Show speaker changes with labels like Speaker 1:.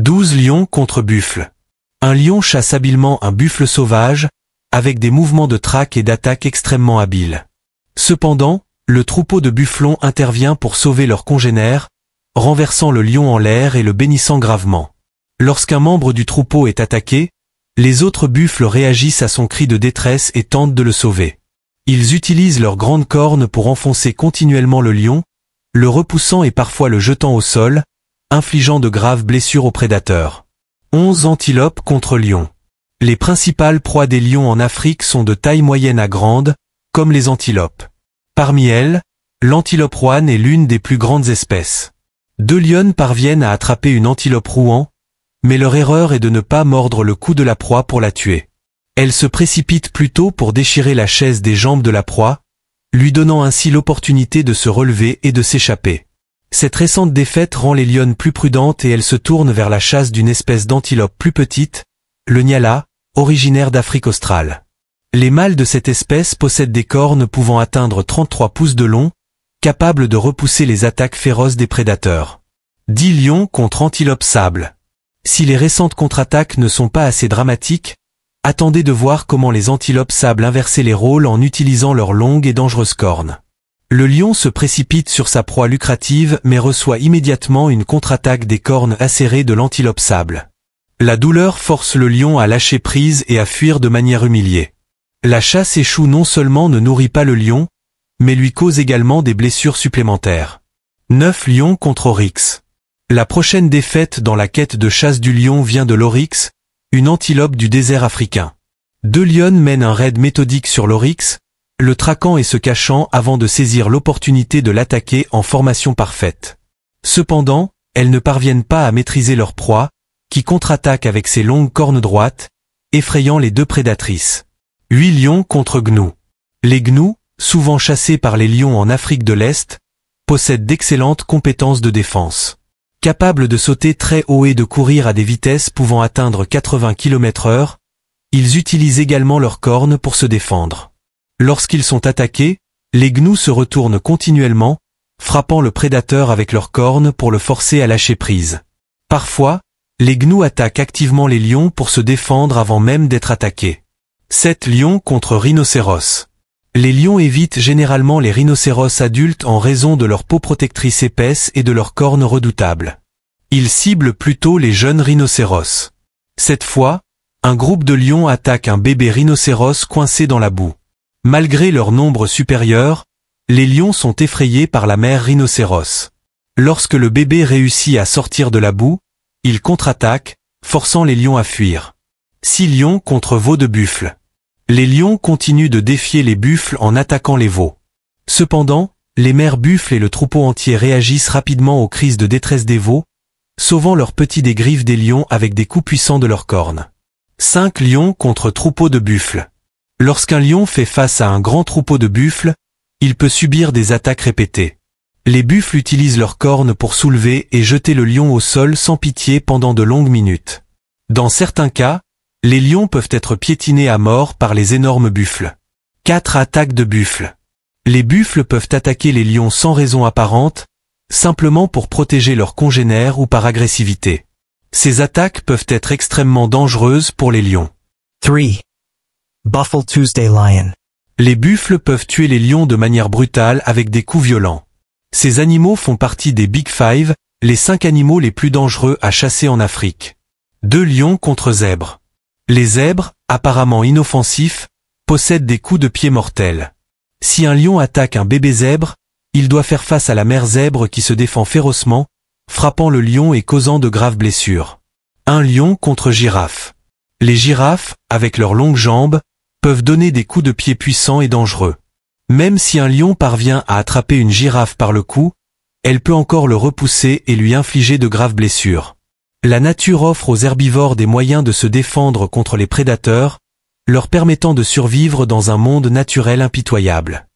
Speaker 1: 12 lions contre buffle. Un lion chasse habilement un buffle sauvage, avec des mouvements de traque et d'attaque extrêmement habiles. Cependant, le troupeau de bufflons intervient pour sauver leur congénère, renversant le lion en l'air et le bénissant gravement. Lorsqu'un membre du troupeau est attaqué, les autres buffles réagissent à son cri de détresse et tentent de le sauver. Ils utilisent leurs grandes cornes pour enfoncer continuellement le lion, le repoussant et parfois le jetant au sol, infligeant de graves blessures aux prédateurs. 11 antilopes contre lions. Les principales proies des lions en Afrique sont de taille moyenne à grande, comme les antilopes. Parmi elles, l'antilope rouane est l'une des plus grandes espèces. Deux lions parviennent à attraper une antilope rouan, mais leur erreur est de ne pas mordre le cou de la proie pour la tuer. Elles se précipitent plutôt pour déchirer la chaise des jambes de la proie, lui donnant ainsi l'opportunité de se relever et de s'échapper. Cette récente défaite rend les lionnes plus prudentes et elles se tournent vers la chasse d'une espèce d'antilope plus petite, le niala, originaire d'Afrique australe. Les mâles de cette espèce possèdent des cornes pouvant atteindre 33 pouces de long, capables de repousser les attaques féroces des prédateurs. 10 lions contre antilopes sable. Si les récentes contre-attaques ne sont pas assez dramatiques, attendez de voir comment les antilopes sables inverser les rôles en utilisant leurs longues et dangereuses cornes. Le lion se précipite sur sa proie lucrative mais reçoit immédiatement une contre-attaque des cornes acérées de l'antilope sable. La douleur force le lion à lâcher prise et à fuir de manière humiliée. La chasse échoue non seulement ne nourrit pas le lion, mais lui cause également des blessures supplémentaires. 9 lions contre Oryx. La prochaine défaite dans la quête de chasse du lion vient de l'Oryx, une antilope du désert africain. Deux lions mènent un raid méthodique sur l'Oryx, le traquant et se cachant avant de saisir l'opportunité de l'attaquer en formation parfaite. Cependant, elles ne parviennent pas à maîtriser leur proie, qui contre-attaque avec ses longues cornes droites, effrayant les deux prédatrices. 8 lions contre gnous. Les gnous, souvent chassés par les lions en Afrique de l'Est, possèdent d'excellentes compétences de défense. Capables de sauter très haut et de courir à des vitesses pouvant atteindre 80 km h ils utilisent également leurs cornes pour se défendre. Lorsqu'ils sont attaqués, les gnous se retournent continuellement, frappant le prédateur avec leurs cornes pour le forcer à lâcher prise. Parfois, les gnous attaquent activement les lions pour se défendre avant même d'être attaqués. 7 lions contre rhinocéros. Les lions évitent généralement les rhinocéros adultes en raison de leur peau protectrice épaisse et de leurs cornes redoutables. Ils ciblent plutôt les jeunes rhinocéros. Cette fois, un groupe de lions attaque un bébé rhinocéros coincé dans la boue. Malgré leur nombre supérieur, les lions sont effrayés par la mère rhinocéros. Lorsque le bébé réussit à sortir de la boue, il contre-attaque, forçant les lions à fuir. 6 lions contre veaux de buffle. Les lions continuent de défier les buffles en attaquant les veaux. Cependant, les mères buffles et le troupeau entier réagissent rapidement aux crises de détresse des veaux, sauvant leurs petits des griffes des lions avec des coups puissants de leurs cornes. 5 lions contre troupeaux de buffles. Lorsqu'un lion fait face à un grand troupeau de buffles, il peut subir des attaques répétées. Les buffles utilisent leurs cornes pour soulever et jeter le lion au sol sans pitié pendant de longues minutes. Dans certains cas, les lions peuvent être piétinés à mort par les énormes buffles. 4 attaques de buffles. Les buffles peuvent attaquer les lions sans raison apparente, simplement pour protéger leurs congénères ou par agressivité. Ces attaques peuvent être extrêmement dangereuses pour les lions. 3. Buffle Tuesday Lion. Les buffles peuvent tuer les lions de manière brutale avec des coups violents. Ces animaux font partie des Big Five, les cinq animaux les plus dangereux à chasser en Afrique. Deux lions contre zèbres. Les zèbres, apparemment inoffensifs, possèdent des coups de pied mortels. Si un lion attaque un bébé zèbre, il doit faire face à la mère zèbre qui se défend férocement, frappant le lion et causant de graves blessures. Un lion contre girafe. Les girafes, avec leurs longues jambes, peuvent donner des coups de pied puissants et dangereux. Même si un lion parvient à attraper une girafe par le cou, elle peut encore le repousser et lui infliger de graves blessures. La nature offre aux herbivores des moyens de se défendre contre les prédateurs, leur permettant de survivre dans un monde naturel impitoyable.